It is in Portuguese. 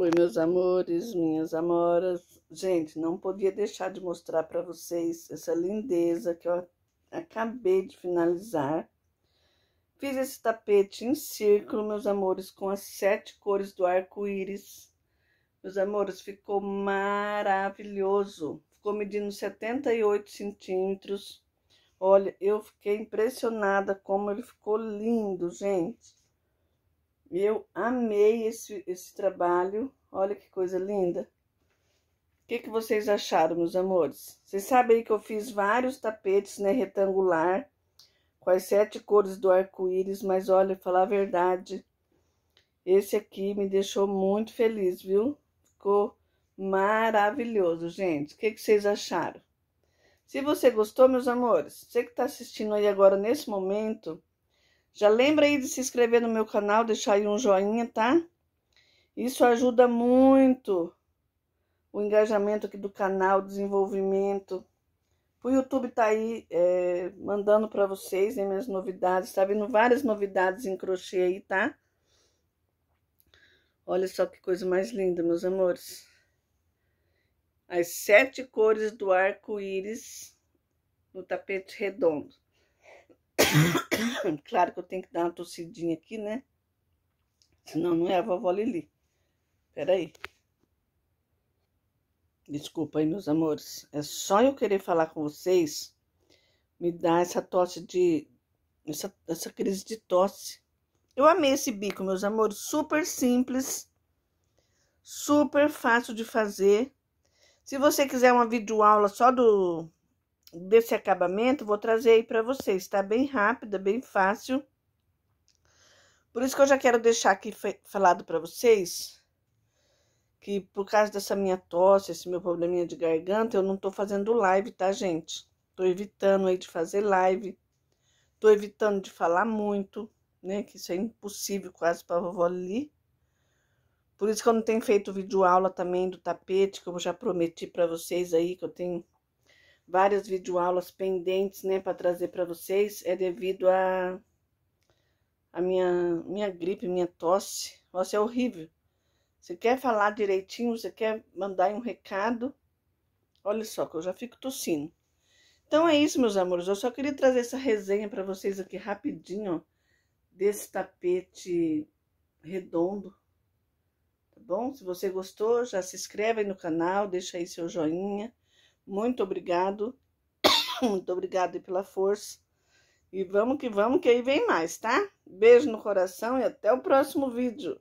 Oi, meus amores, minhas amoras. Gente, não podia deixar de mostrar para vocês essa lindeza que eu acabei de finalizar. Fiz esse tapete em círculo, meus amores, com as sete cores do arco-íris. Meus amores, ficou maravilhoso. Ficou medindo 78 centímetros. Olha, eu fiquei impressionada como ele ficou lindo, gente. Eu amei esse, esse trabalho. Olha que coisa linda. O que, que vocês acharam, meus amores? Vocês sabem que eu fiz vários tapetes, né, retangular, com as sete cores do arco-íris, mas olha, falar a verdade, esse aqui me deixou muito feliz, viu? Ficou maravilhoso, gente. O que, que vocês acharam? Se você gostou, meus amores, você que está assistindo aí agora nesse momento, já lembra aí de se inscrever no meu canal, deixar aí um joinha, tá? Isso ajuda muito o engajamento aqui do canal, desenvolvimento. O YouTube tá aí é, mandando para vocês né, minhas novidades. Tá vindo várias novidades em crochê aí, tá? Olha só que coisa mais linda, meus amores. As sete cores do arco-íris no tapete redondo. claro que eu tenho que dar uma tossidinha aqui, né? Senão não é a vovó Lili. Peraí. Desculpa aí, meus amores. É só eu querer falar com vocês me dá essa tosse de. Essa, essa crise de tosse. Eu amei esse bico, meus amores. Super simples. Super fácil de fazer. Se você quiser uma videoaula só do, desse acabamento, vou trazer aí para vocês, tá? Bem rápida, é bem fácil. Por isso que eu já quero deixar aqui falado para vocês que por causa dessa minha tosse, esse meu probleminha de garganta, eu não tô fazendo live, tá, gente? Tô evitando aí de fazer live. Tô evitando de falar muito, né? Que isso é impossível quase para vovó ali. Por isso que eu não tenho feito vídeo aula também do tapete, que eu já prometi para vocês aí que eu tenho várias videoaulas pendentes, né, para trazer para vocês, é devido a a minha minha gripe, minha tosse. Nossa, é horrível. Você quer falar direitinho, você quer mandar um recado? Olha só, que eu já fico tossindo. Então é isso, meus amores. Eu só queria trazer essa resenha para vocês aqui rapidinho, ó, desse tapete redondo, tá bom? Se você gostou, já se inscreve aí no canal, deixa aí seu joinha muito obrigado. Muito obrigado pela força. E vamos que vamos, que aí vem mais, tá? Beijo no coração e até o próximo vídeo.